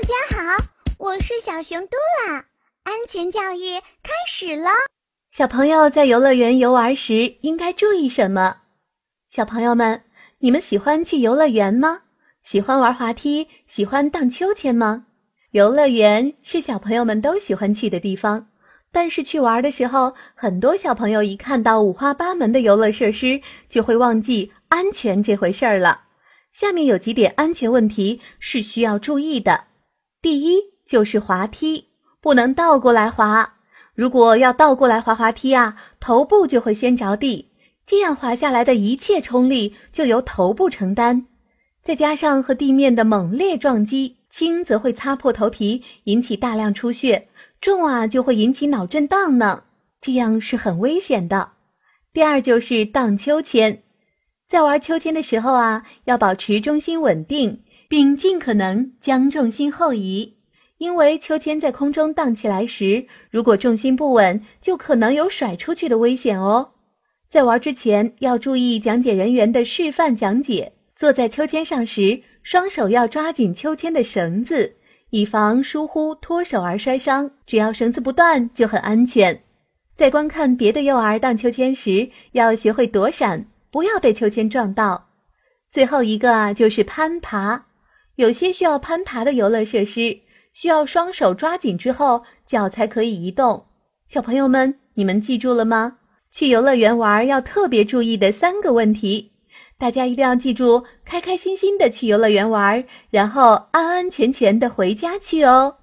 大家好，我是小熊嘟啦。安全教育开始了。小朋友在游乐园游玩时应该注意什么？小朋友们，你们喜欢去游乐园吗？喜欢玩滑梯，喜欢荡秋千吗？游乐园是小朋友们都喜欢去的地方，但是去玩的时候，很多小朋友一看到五花八门的游乐设施，就会忘记安全这回事儿了。下面有几点安全问题是需要注意的。第一就是滑梯，不能倒过来滑。如果要倒过来滑滑梯啊，头部就会先着地，这样滑下来的一切冲力就由头部承担，再加上和地面的猛烈撞击，轻则会擦破头皮，引起大量出血；重啊就会引起脑震荡呢，这样是很危险的。第二就是荡秋千，在玩秋千的时候啊，要保持中心稳定。并尽可能将重心后移，因为秋千在空中荡起来时，如果重心不稳，就可能有甩出去的危险哦。在玩之前要注意讲解人员的示范讲解。坐在秋千上时，双手要抓紧秋千的绳子，以防疏忽脱手而摔伤。只要绳子不断，就很安全。在观看别的幼儿荡秋千时，要学会躲闪，不要被秋千撞到。最后一个啊，就是攀爬。有些需要攀爬的游乐设施，需要双手抓紧之后，脚才可以移动。小朋友们，你们记住了吗？去游乐园玩要特别注意的三个问题，大家一定要记住。开开心心的去游乐园玩，然后安安全全的回家去哦。